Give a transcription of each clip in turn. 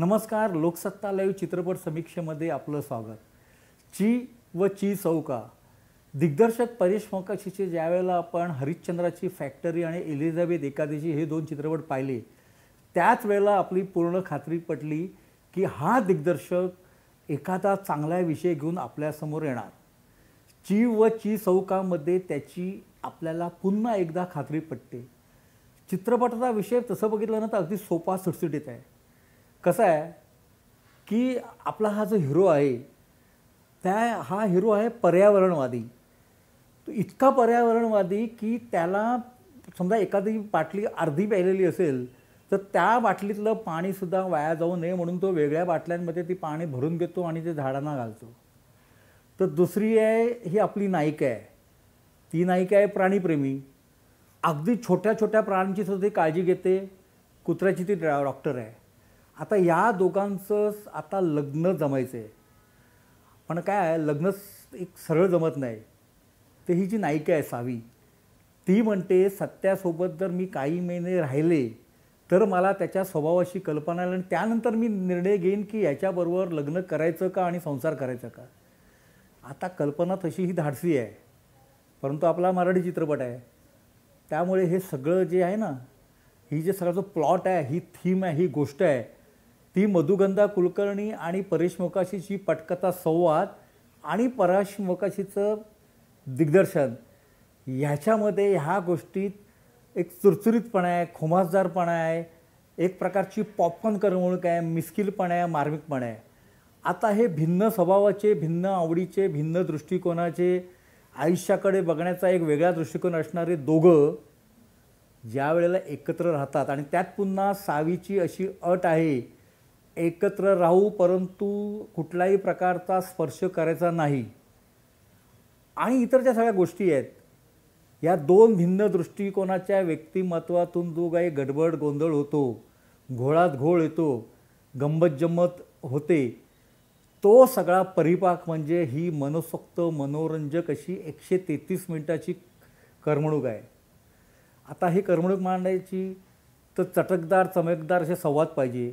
नमस्कार लोकसत्ता लाईव्ह चित्रपट समीक्षेमध्ये आपलं स्वागत ची व ची चौका दिग्दर्शक परेश मोकाशीचे ज्यावेळेला आपण हरिश्चंद्राची फॅक्टरी आणि एलिझाबेथ एकादशी हे दोन चित्रपट पाहिले त्याच वेळेला आपली पूर्ण खात्री पटली की हा दिग्दर्शक एखादा चांगला विषय घेऊन आपल्यासमोर येणार ची व ची चौकामध्ये त्याची आपल्याला पुन्हा एकदा खात्री पटते चित्रपटाचा विषय तसं बघितलं ना तर अगदी सोपा सुटसुटीत आहे कसं आहे की आपला हा जो हिरो आहे त्या हा हिरो आहे पर्यावरणवादी तो इतका पर्यावरणवादी की त्याला समजा एखादी बाटली अर्धी प्यायलेली असेल तर त्या बाटलीतलं पाणीसुद्धा वाया जाऊ नये म्हणून तो वेगळ्या बाटल्यांमध्ये ती पाणी भरून घेतो आणि ते झाडांना घालतो तर दुसरी आहे ही आपली नायिका आहे ती नायिका आहे प्राणीप्रेमी अगदी छोट्या छोट्या प्राण्यांची सुद्धा ती काळजी घेते कुत्र्याची ती डॉक्टर आहे आता या दोघांचं आता लग्न जमायचं आहे पण काय आहे लग्न एक सरळ जमत नाही तर ही जी नायिका आहे सावी ती म्हणते सत्यासोबत जर मी काही महिने राहिले तर मला त्याच्या स्वभावाशी कल्पना आली आणि त्यानंतर मी निर्णय घेईन की याच्याबरोबर लग्न करायचं का आणि संसार करायचा का आता कल्पना तशी ही धाडसी आहे परंतु आपला मराठी चित्रपट आहे त्यामुळे हे सगळं जे आहे ना ही जे सगळ्याचं प्लॉट आहे ही थीम आहे ही गोष्ट आहे ती मधुगंधा कुलकर्णी आणि परेश पटकथा संवाद आणि पराश दिग्दर्शन ह्याच्यामध्ये ह्या गोष्टीत एक चुरचुरीतपणा आहे खुमासदारपणा आहे एक प्रकारची पॉपकॉर्न करमणूक आहे मिस्किलपणा आहे मार्मिकपणा आहे आता हे भिन्न स्वभावाचे भिन्न आवडीचे भिन्न दृष्टिकोनाचे आयुष्याकडे बघण्याचा एक वेगळा दृष्टिकोन असणारे दोघं ज्या वेळेला एकत्र राहतात आणि त्यात पुन्हा सावीची अशी अट आहे एकत्र राहू परंतु कुठलाही प्रकारचा स्पर्श करायचा नाही आणि इतर ज्या सगळ्या गोष्टी आहेत या दोन भिन्न दृष्टिकोनाच्या व्यक्तिमत्वातून जो काही गडबड गोंधळ होतो घोळात घोळ येतो गंमत होते तो सगळा परिपाक म्हणजे ही मनसोक्त मनोरंजक अशी एकशे तेहतीस मिनटाची करमणूक आहे आता ही करमणूक मांडायची तर चटकदार चमकदार असे संवाद पाहिजे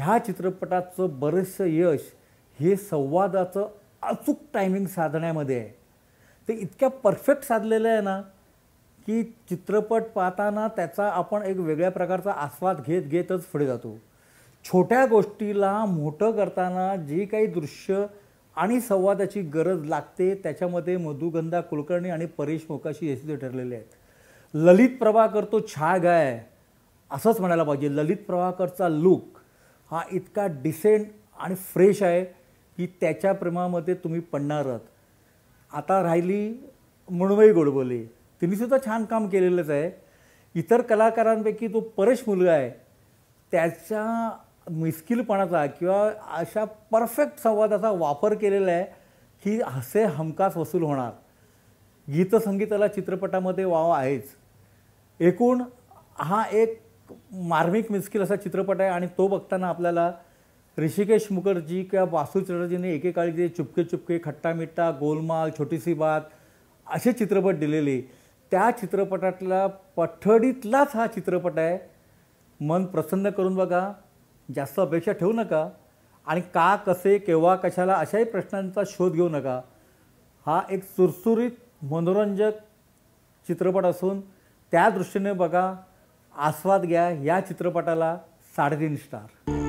ह्या चित्रपटाचं बरंचसं यश हे संवादाचं अचूक टायमिंग साधण्यामध्ये आहे ते इतक्या परफेक्ट साधलेलं आहे ना की चित्रपट पाहताना त्याचा आपण एक वेगळ्या प्रकारचा आस्वाद घेत घेतच पुढे जातो छोट्या गोष्टीला मोठं करताना जी काही दृश्य आणि संवादाची गरज लागते त्याच्यामध्ये मधुगंधा कुलकर्णी आणि परेश मोकाशी यशस्वी ठरलेले आहेत ललित प्रभाकर तो छाग आहे असंच म्हणायला पाहिजे ललित प्रभाकरचा लूक हा इतका डिसेंट आणि फ्रेश आहे की त्याच्या प्रेमामध्ये तुम्ही पडणार आहात आता राहिली मुणबाई गोडबोले तिनेसुद्धा छान काम केलेलंच आहे इतर कलाकारांपैकी तो परेश मुलगा आहे त्याच्या मिस्किलपणाचा किंवा अशा परफेक्ट संवादाचा वापर केलेला आहे की हसे हमखास वसूल होणार गीतसंगीताला चित्रपटामध्ये वाव आहेच एकूण हा एक मार्मिक मिस्किल असा चित्रपट आहे आणि तो बघताना आपल्याला ऋषिकेश मुखर्जी किंवा वासू चटर्जीने एकेकाळी जे चुपके चुपके खट्टा मिट्टा गोलमाल छोटीशी बात असे चित्रपट दिलेले त्या चित्रपटातला पठडीतलाच हा चित्रपट आहे मन प्रसन्न करून बघा जास्त अपेक्षा ठेवू नका आणि का कसे केव्हा कशाला अशाही प्रश्नांचा शोध घेऊ नका हा एक सुरसुरीत मनोरंजक चित्रपट असून त्या दृष्टीने बघा आस्वाद घ्या या चित्रपटाला साडेतीन स्टार